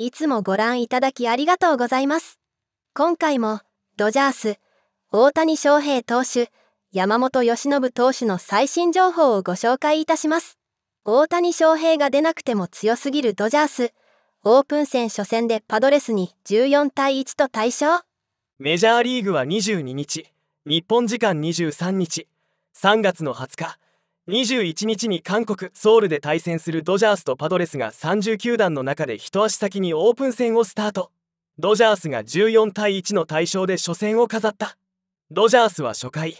いつもご覧いただきありがとうございます。今回も、ドジャース、大谷翔平投手、山本由伸投手の最新情報をご紹介いたします。大谷翔平が出なくても強すぎるドジャース、オープン戦初戦でパドレスに14対1と大勝。メジャーリーグは22日、日本時間23日、3月の20日、21日に韓国ソウルで対戦するドジャースとパドレスが30球団の中で一足先にオープン戦をスタートドジャースが14対1の大勝で初戦を飾ったドジャースは初回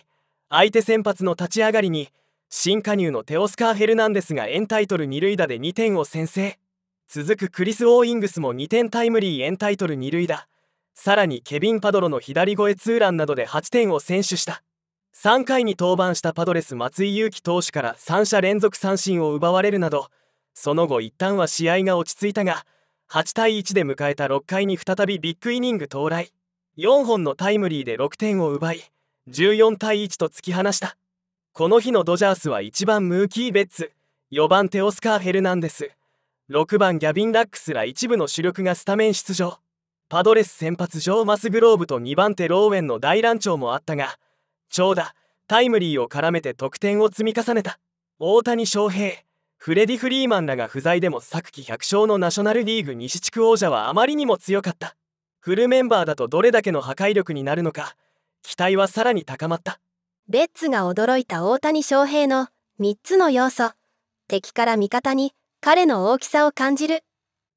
相手先発の立ち上がりに新加入のテオスカー・ヘルナンデスがエンタイトル二塁打で2点を先制続くクリス・オーイングスも2点タイムリーエンタイトル二塁打さらにケビン・パドロの左越えツーランなどで8点を先取した3回に登板したパドレス松井裕樹投手から3者連続三振を奪われるなどその後一旦は試合が落ち着いたが8対1で迎えた6回に再びビッグイニング到来4本のタイムリーで6点を奪い14対1と突き放したこの日のドジャースは1番ムーキー・ベッツ4番テオスカー・ヘルナンデス6番ギャビン・ラックスら一部の主力がスタメン出場パドレス先発ジョー・マスグローブと2番手ローウェンの大乱調もあったが長打タイムリーを絡めて得点を積み重ねた大谷翔平フレディ・フリーマンらが不在でも昨季100勝のナショナルリーグ西地区王者はあまりにも強かったフルメンバーだとどれだけの破壊力になるのか期待はさらに高まったベッツが驚いた大谷翔平の3つの要素敵から味方に彼の大きさを感じる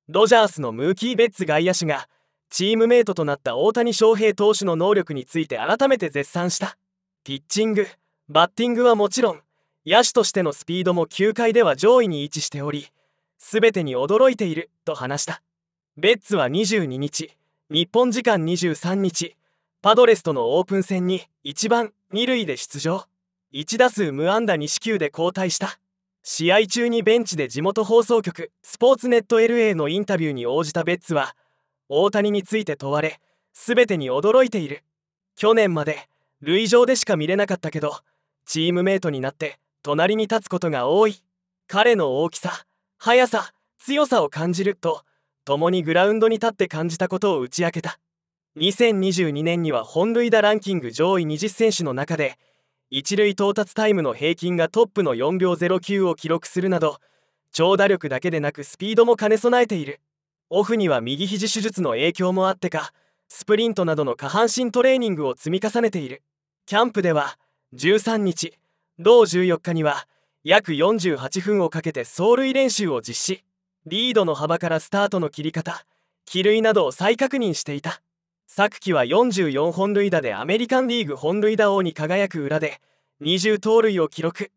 ドジャースのムーキー・ベッツ外野手がチームメイトとなった大谷翔平投手の能力について改めて絶賛したピッチングバッティングはもちろん野手としてのスピードも球界では上位に位置しており全てに驚いていると話したベッツは22日日本時間23日パドレスとのオープン戦に1番2塁で出場1打数無安打2四球で交代した試合中にベンチで地元放送局スポーツネット LA のインタビューに応じたベッツは大谷について問われ全てに驚いている去年まで塁上でしか見れなかったけどチームメートになって隣に立つことが多い彼の大きさ速さ強さを感じると共にグラウンドに立って感じたことを打ち明けた2022年には本塁打ランキング上位20選手の中で一塁到達タイムの平均がトップの4秒09を記録するなど長打力だけでなくスピードも兼ね備えているオフには右肘手術の影響もあってかスプリントなどの下半身トレーニングを積み重ねているキャンプでは13日同14日には約48分をかけて走塁練習を実施リードの幅からスタートの切り方帰塁などを再確認していた昨季は44本塁打でアメリカンリーグ本塁打王に輝く裏で20盗塁を記録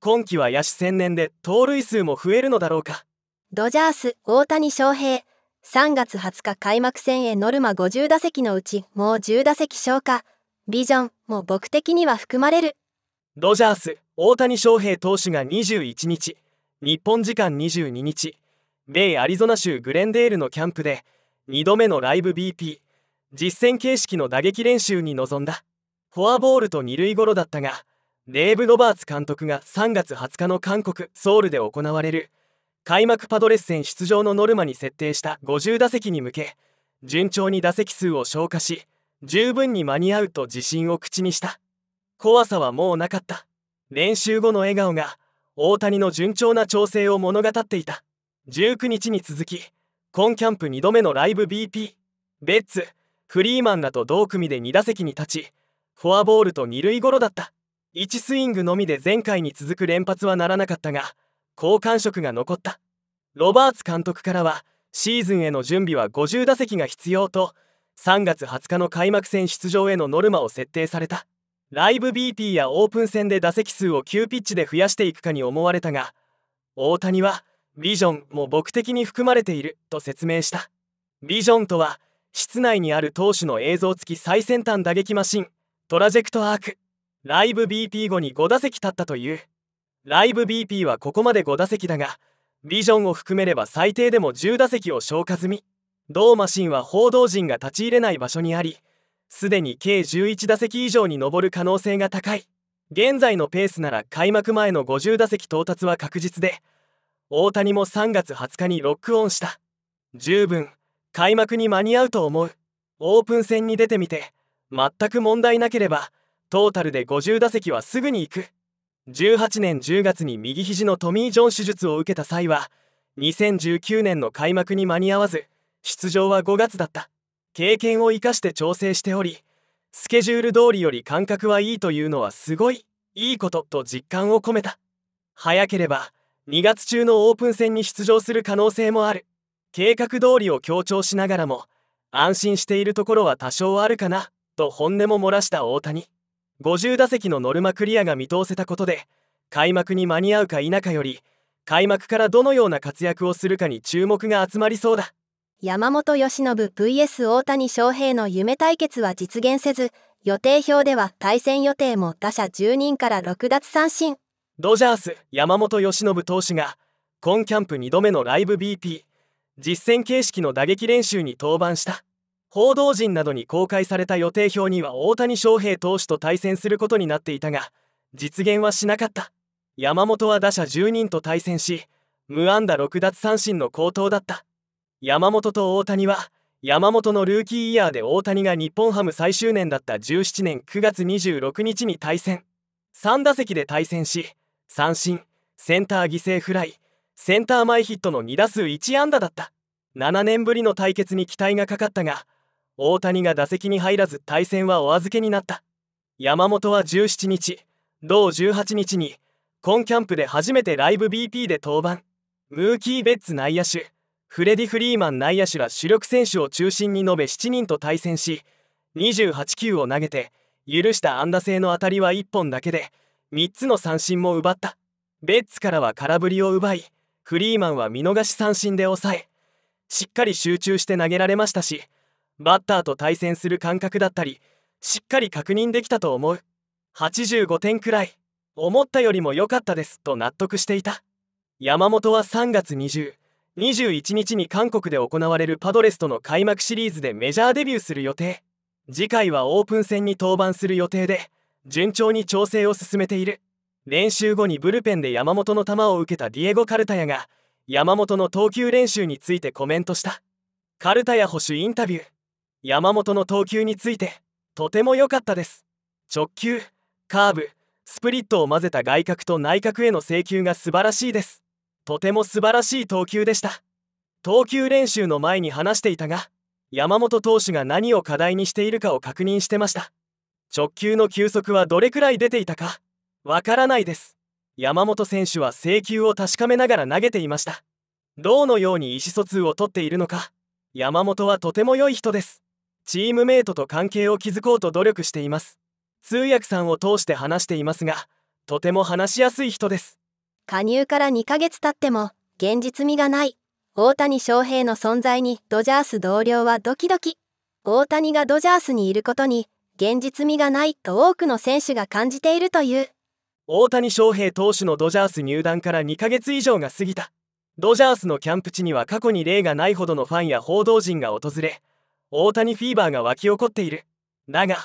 今季は野手専念で盗塁数も増えるのだろうかドジャース大谷翔平3月20日開幕戦へノルマ50打席のうちもう10打席消化ビジョンも僕的には含まれるドジャース大谷翔平投手が21日日本時間22日米アリゾナ州グレンデールのキャンプで2度目のライブ BP 実戦形式の打撃練習に臨んだフォアボールと二塁ゴロだったがデーブ・ロバーツ監督が3月20日の韓国ソウルで行われる開幕パドレス戦出場のノルマに設定した50打席に向け順調に打席数を消化し十分に間に合うと自信を口にした怖さはもうなかった練習後の笑顔が大谷の順調な調整を物語っていた19日に続き今キャンプ2度目のライブ BP ベッツフリーマンらと同組で2打席に立ちフォアボールと2塁ゴロだった1スイングのみで前回に続く連発はならなかったが好感触が残ったロバーツ監督からはシーズンへの準備は50打席が必要と3月20日の開幕戦出場へのノルマを設定されたライブ b p やオープン戦で打席数を急ピッチで増やしていくかに思われたが大谷はビジョンも僕的に含まれていると説明したビジョンとは室内にある投手の映像付き最先端打撃マシントラジェクトアークライブ BP 後に5打席立ったというライブ BP はここまで5打席だがビジョンを含めれば最低でも10打席を消化済み同マシンは報道陣が立ち入れない場所にありすでに計11打席以上に上る可能性が高い現在のペースなら開幕前の50打席到達は確実で大谷も3月20日にロックオンした十分開幕に間に合うと思うオープン戦に出てみて全く問題なければトータルで50打席はすぐに行く18年10月に右肘のトミー・ジョン手術を受けた際は2019年の開幕に間に合わず出場は5月だった経験を生かして調整しておりスケジュール通りより感覚はいいというのはすごいいいことと実感を込めた早ければ2月中のオープン戦に出場する可能性もある計画通りを強調しながらも安心しているところは多少あるかなと本音も漏らした大谷50打席のノルマクリアが見通せたことで開幕に間に合うか否かより開幕からどのような活躍をするかに注目が集まりそうだ山本由伸 VS 大谷翔平の夢対決は実現せず、予定表では対戦予定も打者10人から6奪三振。ドジャース山本由伸投手が今キャンプ2度目のライブ BP 実戦形式の打撃練習に登板した報道陣などに公開された予定表には大谷翔平投手と対戦することになっていたが実現はしなかった山本は打者10人と対戦し無安打6奪三振の好投だった山本と大谷は山本のルーキーイヤーで大谷が日本ハム最終年だった17年9月26日に対戦3打席で対戦し三振センター犠牲フライセンター前ヒットの2打数1安打だった7年ぶりの対決に期待がかかったが大谷が打席に入らず対戦はお預けになった山本は17日同18日に今キャンプで初めてライブ BP で登板ムーキー・ベッツ内野手フレディ・フリーマン内野手ら主力選手を中心に延べ7人と対戦し28球を投げて許した安打性の当たりは1本だけで3つの三振も奪ったベッツからは空振りを奪いフリーマンは見逃し三振で抑えしっかり集中して投げられましたしバッターと対戦する感覚だったりしっかり確認できたと思う85点くらい思ったよりも良かったですと納得していた山本は3月20 21日に韓国で行われるパドレスとの開幕シリーズでメジャーデビューする予定次回はオープン戦に登板する予定で順調に調整を進めている練習後にブルペンで山本の球を受けたディエゴ・カルタヤが山本の投球練習についてコメントしたカルタヤ捕手インタビュー山本の投球についてとても良かったです直球カーブスプリットを混ぜた外角と内角への請求が素晴らしいですとても素晴らしい投球でした投球練習の前に話していたが山本投手が何を課題にしているかを確認してました直球の球速はどれくらい出ていたかわからないです山本選手は制球を確かめながら投げていましたどのように意思疎通をとっているのか山本はとても良い人ですチームメートと関係を築こうと努力しています通訳さんを通して話していますがとても話しやすい人です加入から2ヶ月経っても現実味がない大谷翔平の存在にドジャース同僚はドキドキ大谷がドジャースにいることに現実味がないと多くの選手が感じているという大谷翔平投手のドジャース入団から2ヶ月以上が過ぎたドジャースのキャンプ地には過去に例がないほどのファンや報道陣が訪れ大谷フィーバーが沸き起こっているだが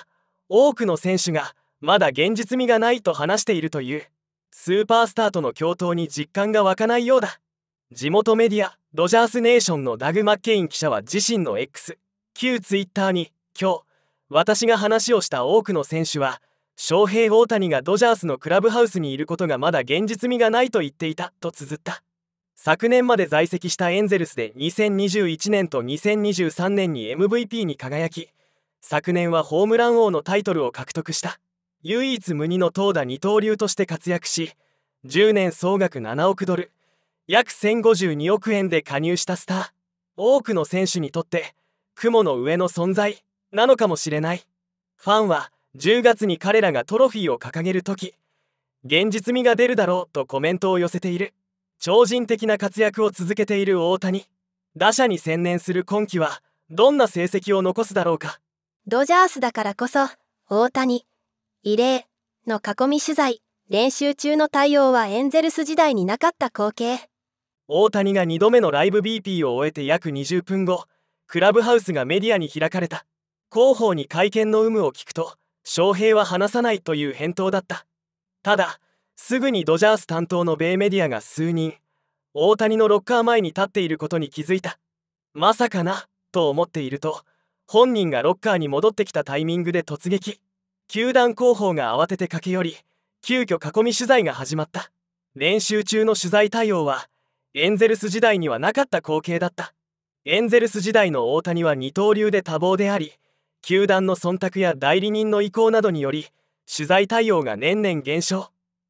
多くの選手がまだ現実味がないと話しているというスーパースターとの共闘に実感が湧かないようだ地元メディアドジャースネーションのダグ・マッケイン記者は自身の X 旧 Twitter に今日私が話をした多くの選手は翔平大谷がドジャースのクラブハウスにいることがまだ現実味がないと言っていたと綴った昨年まで在籍したエンゼルスで2021年と2023年に MVP に輝き昨年はホームラン王のタイトルを獲得した唯一無二の投打二刀流として活躍し10年総額7億ドル約1052億円で加入したスター多くの選手にとって雲の上の存在なのかもしれないファンは10月に彼らがトロフィーを掲げる時現実味が出るだろうとコメントを寄せている超人的な活躍を続けている大谷打者に専念する今季はどんな成績を残すだろうかドジャースだからこそ大谷異例の囲み取材練習中の対応はエンゼルス時代になかった光景大谷が2度目のライブ BP を終えて約20分後クラブハウスがメディアに開かれた広報に会見の有無を聞くと翔平は話さないという返答だったただすぐにドジャース担当の米メディアが数人大谷のロッカー前に立っていることに気づいたまさかなと思っていると本人がロッカーに戻ってきたタイミングで突撃球団広報が慌てて駆け寄り急遽囲み取材が始まった練習中の取材対応はエンゼルス時代にはなかった光景だったエンゼルス時代の大谷は二刀流で多忙であり球団の忖度や代理人の意向などにより取材対応が年々減少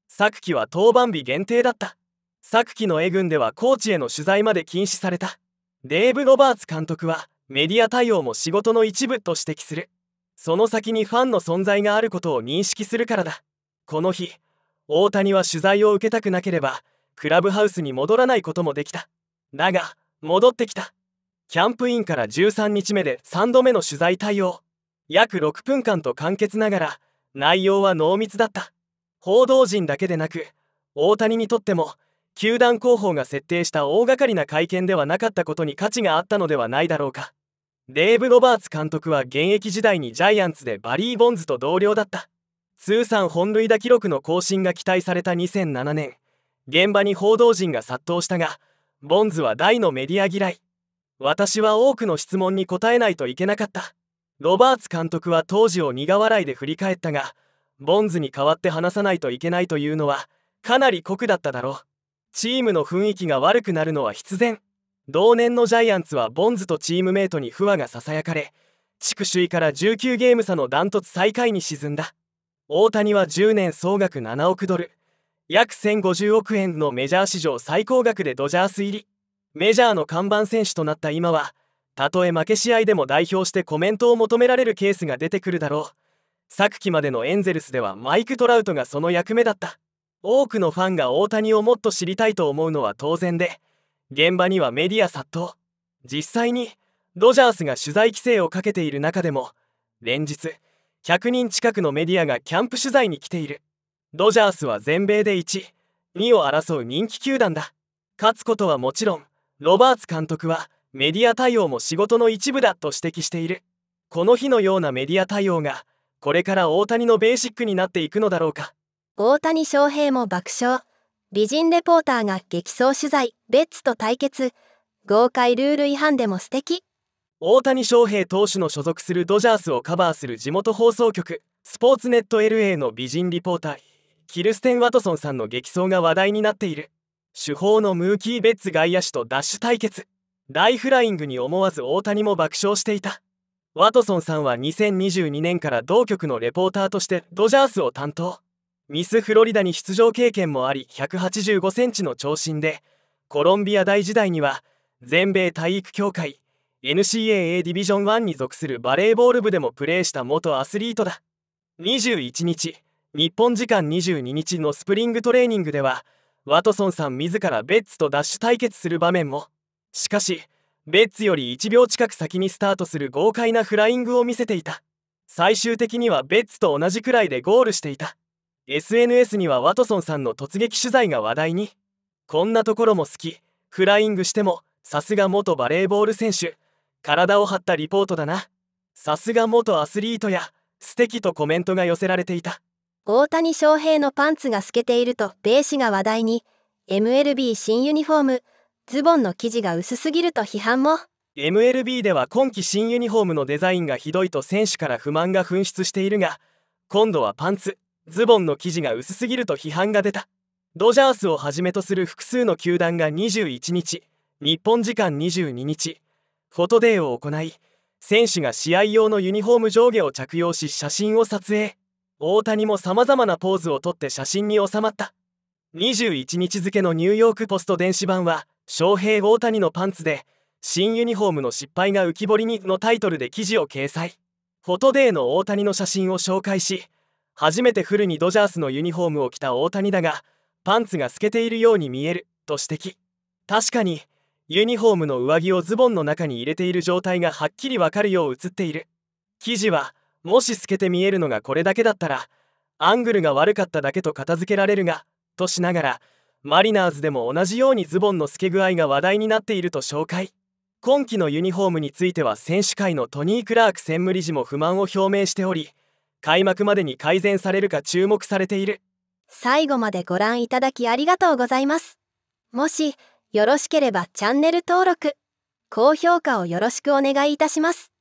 昨季は登板日限定だった昨季の A 軍ではコーチへの取材まで禁止されたデーブ・ロバーツ監督はメディア対応も仕事の一部と指摘するその先にファンの存在があることを認識するからだこの日大谷は取材を受けたくなければクラブハウスに戻らないこともできただが戻ってきたキャンプインから13日目で3度目の取材対応約6分間と簡潔ながら内容は濃密だった報道陣だけでなく大谷にとっても球団広報が設定した大掛かりな会見ではなかったことに価値があったのではないだろうかデーブ・ロバーツ監督は現役時代にジャイアンツでバリー・ボンズと同僚だった通算本塁打記録の更新が期待された2007年現場に報道陣が殺到したがボンズは大のメディア嫌い私は多くの質問に答えないといけなかったロバーツ監督は当時を苦笑いで振り返ったがボンズに代わって話さないといけないというのはかなり酷だっただろうチームの雰囲気が悪くなるのは必然同年のジャイアンツはボンズとチームメートに不和がささやかれ地区首位から19ゲーム差のダントツ最下位に沈んだ大谷は10年総額7億ドル約1050億円のメジャー史上最高額でドジャース入りメジャーの看板選手となった今はたとえ負け試合でも代表してコメントを求められるケースが出てくるだろう昨季までのエンゼルスではマイク・トラウトがその役目だった多くのファンが大谷をもっと知りたいと思うのは当然で現場にはメディア殺到実際にドジャースが取材規制をかけている中でも連日100人近くのメディアがキャンプ取材に来ているドジャースは全米で1 2を争う人気球団だ勝つことはもちろんロバーツ監督はメディア対応も仕事の一部だと指摘しているこの日のようなメディア対応がこれから大谷のベーシックになっていくのだろうか大谷翔平も爆笑美人レポーターが激走取材ベッツと対決豪快ルール違反でも素敵大谷翔平投手の所属するドジャースをカバーする地元放送局スポーツネット LA の美人リポーターキルステン・ワトソンさんの激走が話題になっている主砲のムーキー・ベッツ外野手とダッシュ対決ライフライングに思わず大谷も爆笑していたワトソンさんは2022年から同局のレポーターとしてドジャースを担当ミスフロリダに出場経験もあり185センチの長身でコロンビア大時代には全米体育協会 NCAA ディビジョン1に属するバレーボール部でもプレーした元アスリートだ21日日本時間22日のスプリングトレーニングではワトソンさん自らベッツとダッシュ対決する場面もしかしベッツより1秒近く先にスタートする豪快なフライングを見せていた最終的にはベッツと同じくらいでゴールしていた SNS にはワトソンさんの突撃取材が話題にこんなところも好きフライングしてもさすが元バレーボール選手体を張ったリポートだなさすが元アスリートや素敵とコメントが寄せられていた大谷翔平のパンツが透けているとベーシが話題に MLB 新ユニフォームズボンの生地が薄すぎると批判も MLB では今季新ユニフォームのデザインがひどいと選手から不満が噴出しているが今度はパンツズボンの生地が薄すぎると批判が出たドジャースをはじめとする複数の球団が21日日本時間22日フォトデーを行い選手が試合用のユニフォーム上下を着用し写真を撮影大谷もさまざまなポーズをとって写真に収まった21日付のニューヨークポスト電子版は翔平大谷のパンツで新ユニフォームの失敗が浮き彫りにのタイトルで記事を掲載フォトデーの大谷の写真を紹介し初めてフルにドジャースのユニフォームを着た大谷だがパンツが透けているように見えると指摘確かにユニフォームの上着をズボンの中に入れている状態がはっきりわかるよう写っている記事はもし透けて見えるのがこれだけだったらアングルが悪かっただけと片付けられるがとしながらマリナーズでも同じようにズボンの透け具合が話題になっていると紹介今季のユニフォームについては選手会のトニー・クラーク専務理事も不満を表明しており開幕までに改善されるか注目されている最後までご覧いただきありがとうございますもしよろしければチャンネル登録高評価をよろしくお願いいたします